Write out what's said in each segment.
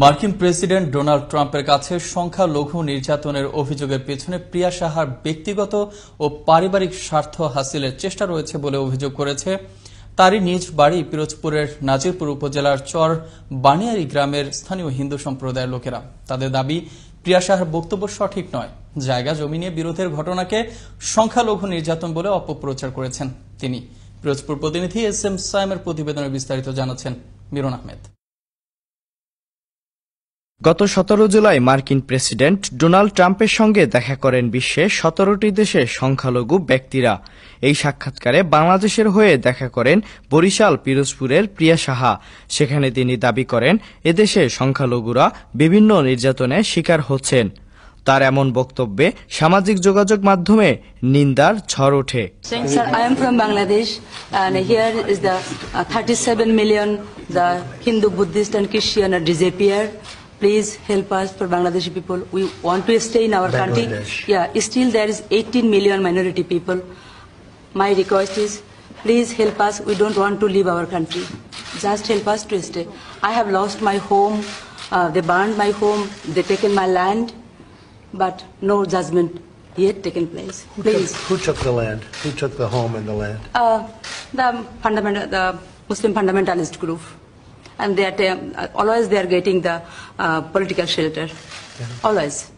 মার্কিন president Donald ট্রাম্পের কাছে সংখ্যালঘু নির্যাতনের অভিযোগের পেছনে প্রিয়া সাহার ব্যক্তিগত ও পারিবারিক স্বার্থ হাসিলের চেষ্টা রয়েছে বলে অভিযোগ করেছে তারই নিজ বাড়ি পিরোজপুরের নাজিরপুর উপজেলার চর বানিয়ারি গ্রামের স্থানীয় হিন্দু সম্প্রদায়ের লোকেরা তাদের দাবি প্রিয়া সাহার বক্তব্য সঠিক নয় জায়গা জমি নিয়ে বিরোধের ঘটনাকে সংখ্যালঘু নির্যাতন বলে অপপ্রচার করেছেন তিনি পিরোজপুর প্রতিনিধি এস এম সাইমের প্রতিবেদনে বিস্তারিত জানাচ্ছেন মিরন আহমেদ গত সতেরো জুলাই মার্কিন প্রেসিডেন্ট ডোনাল্ড ট্রাম্পের সঙ্গে দেখা করেন বিশ্বের সতেরোটি দেশের সংখ্যালঘু ব্যক্তিরা এই সাক্ষাৎকারে বাংলাদেশের হয়ে দেখা করেন বরিশাল পিরোজপুরের প্রিয়া সাহা সেখানে তিনি দাবি করেন এদেশে সংখ্যালঘুরা বিভিন্ন নির্যাতনের শিকার হচ্ছেন তার এমন বক্তব্যে সামাজিক যোগাযোগ মাধ্যমে নিন্দার ঝড় ওঠে uh, Hindu, Buddhist, and Christian are disappeared. please help us for Bangladeshi people. We want to stay in our country. Yeah, still there is 18 million minority people. My request is, please help us. We don't want to leave our country. Just help us to stay. I have lost my home. Uh, they burned my home. They taken my land. But no judgment yet taken place. Who took, who took, the land? Who took the home and the land? Uh, the fundamental, the Muslim fundamentalist group and uh, always they are getting the uh, political shelter. Yeah. Always.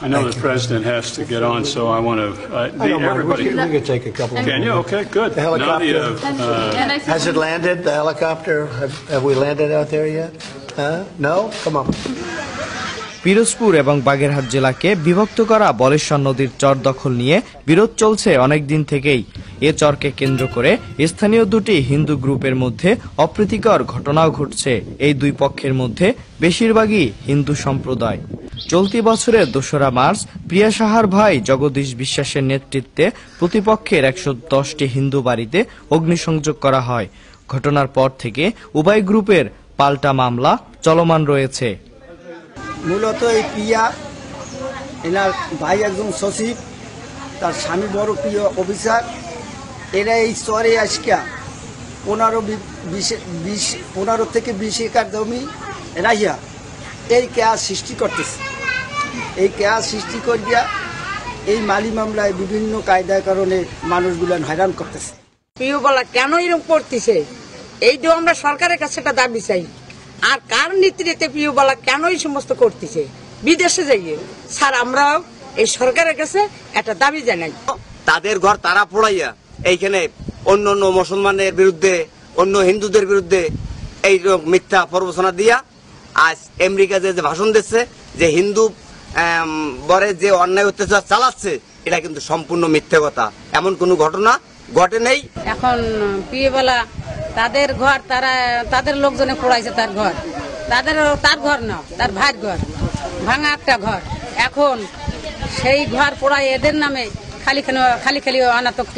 I know Thank the you. president has to get on, so I want to. Uh, the, I everybody. We, can, we take a couple. Can you? Okay, good. The helicopter. Nadia, uh, has it landed? The helicopter? Have, have we landed out there yet? Huh? No. Come on. Pirojpur এবং বাগেরহাট জেলাকে বিভক্ত করা বলেশ্বর নদীর চর দখল নিয়ে বিরোধ চলছে অনেক থেকেই এ চরকে কেন্দ্র করে স্থানীয় দুটি হিন্দু গ্রুপের মধ্যে অপ্রীতিকর ঘটনাও ঘটছে এই দুই পক্ষের মধ্যে বেশিরভাগই হিন্দু সম্প্রদায় চলতি বছরের দোসরা মার্চ প্রিয়া সাহার ভাই জগদীশ বিশ্বাসের নেতৃত্বে প্রতিপক্ষের একশো দশটি হিন্দু বাড়িতে অগ্নিসংযোগ করা হয় ঘটনার পর থেকে উভয় গ্রুপের পাল্টা মামলা চলমান রয়েছে মূলত এই প্রিয়া এনার ভাই একজন সচিব তার স্বামী বড় প্রিয় অফিসার এরা এই স্তরে আসিয়া পনেরো বিশ পনেরো থেকে বিশ একর জমি রাহিয়া এই কেয়া সৃষ্টি করতেছে এই কেয়া সৃষ্টি করিয়া এই মালি মামলায় বিভিন্ন কায়দার কারণে মানুষগুলো হয়রান করতেছে প্রিয় বলা কেন এরকম করতেছে তো আমরা সরকারের কাছে একটা দাবি চাই আর কার নেতৃত্বে প্রিয় বলা কেন এই সমস্ত করতেছে বিদেশে যাইয়ে স্যার আমরা এই সরকারের কাছে একটা দাবি জানাই তাদের ঘর তারা পড়াইয়া এইখানে অন্য অন্য মুসলমানের বিরুদ্ধে অন্য হিন্দুদের বিরুদ্ধে এই মিথ্যা প্রবচনা দিয়া আজ আমেরিকা যে ভাষণ দিচ্ছে যে হিন্দু বরে যে অন্যায় অত্যাচার চালাচ্ছে এটা কিন্তু সম্পূর্ণ মিথ্যে কথা এমন কোনো ঘটনা ঘটে নেই এখন বিয়েবেলা তাদের ঘর তারা তাদের লোকজনে পড়াইছে তার ঘর তাদের তার ঘর না তার ভাইয়ের ঘর ভাঙা একটা ঘর এখন সেই ঘর পোড়ায় এদের নামে খালি খালি খালি খালি অনাতক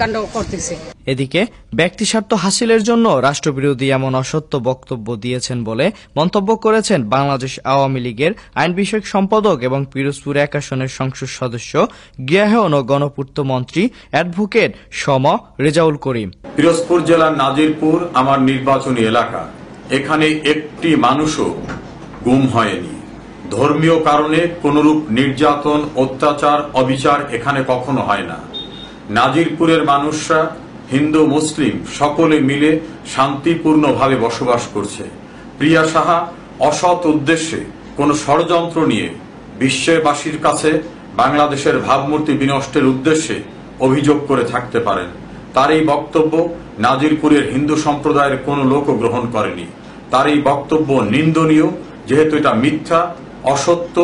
কাণ্ড করতেছে এদিকে ব্যক্তি স্বার্থ হাসিলের জন্য রাষ্ট্রবিরোধী এমন অসত্য বক্তব্য দিয়েছেন বলে মন্তব্য করেছেন বাংলাদেশ আওয়ামী লীগের আইন বিষয়ক সম্পাদক এবং পিরোজপুর এক আসনের সংসদ সদস্য গৃহায়ন ও গণপূর্ত মন্ত্রী অ্যাডভোকেট সম রেজাউল করিম পিরোজপুর জেলার নাজিরপুর আমার নির্বাচনী এলাকা এখানে একটি মানুষও গুম হয়নি ধর্মীয় কারণে কোনরূপ নির্যাতন অত্যাচার অবিচার এখানে কখনো হয় না নাজিরপুরের মানুষরা হিন্দু মুসলিম সকলে মিলে শান্তিপূর্ণভাবে বসবাস করছে প্রিয়া সাহা অসৎ উদ্দেশ্যে কোনো ষড়যন্ত্র নিয়ে বিশ্ববাসীর কাছে বাংলাদেশের ভাবমূর্তি বিনষ্টের উদ্দেশ্যে অভিযোগ করে থাকতে পারেন তার এই বক্তব্য নাজিরপুরের হিন্দু সম্প্রদায়ের কোনো লোকও গ্রহণ করেনি তার এই বক্তব্য নিন্দনীয় যেহেতু এটা মিথ্যা অসত্য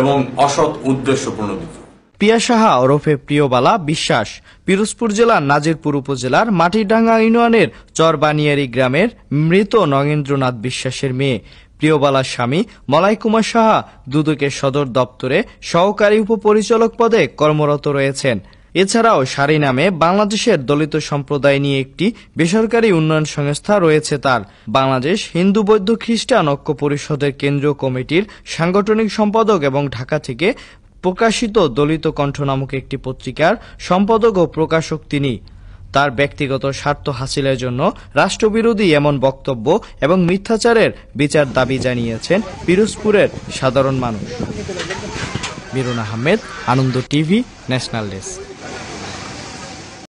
এবং অসৎ উদ্দেশ্য প্রণোদিত পিয়া সাহা ওরফে প্রিয়বালা বিশ্বাস পিরোজপুর জেলার নাজিরপুর উপজেলার মাটিডাঙ্গা ইউনিয়নের চরবানিয়ারি গ্রামের মৃত নগেন্দ্রনাথ বিশ্বাসের মেয়ে প্রিয়বালার স্বামী মলাই কুমার সাহা দুদকের সদর দপ্তরে সহকারী উপপরিচালক পদে কর্মরত রয়েছেন এছাড়াও সারি নামে বাংলাদেশের দলিত সম্প্রদায় নিয়ে একটি বেসরকারি উন্নয়ন সংস্থা রয়েছে তার বাংলাদেশ হিন্দু বৌদ্ধ খ্রিস্টান ঐক্য পরিষদের কেন্দ্রীয় কমিটির সাংগঠনিক সম্পাদক এবং ঢাকা থেকে প্রকাশিত দলিত কণ্ঠ নামক একটি পত্রিকার সম্পাদক ও প্রকাশক তিনি তার ব্যক্তিগত স্বার্থ হাসিলের জন্য রাষ্ট্রবিরোধী এমন বক্তব্য এবং মিথ্যাচারের বিচার দাবি জানিয়েছেন পিরোজপুরের সাধারণ মানুষ Mirun Ahmed Ananda TV national desk